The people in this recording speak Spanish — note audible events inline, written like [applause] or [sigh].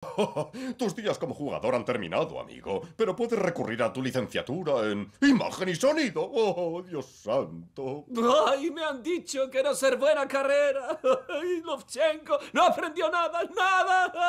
[laughs] Tus días como jugador han terminado, amigo, pero puedes recurrir a tu licenciatura en imagen y sonido. ¡Oh, Dios santo! ¡Ay, me han dicho que no ser buena carrera! [laughs] ¡Ay, Lovchenko no aprendió nada, nada!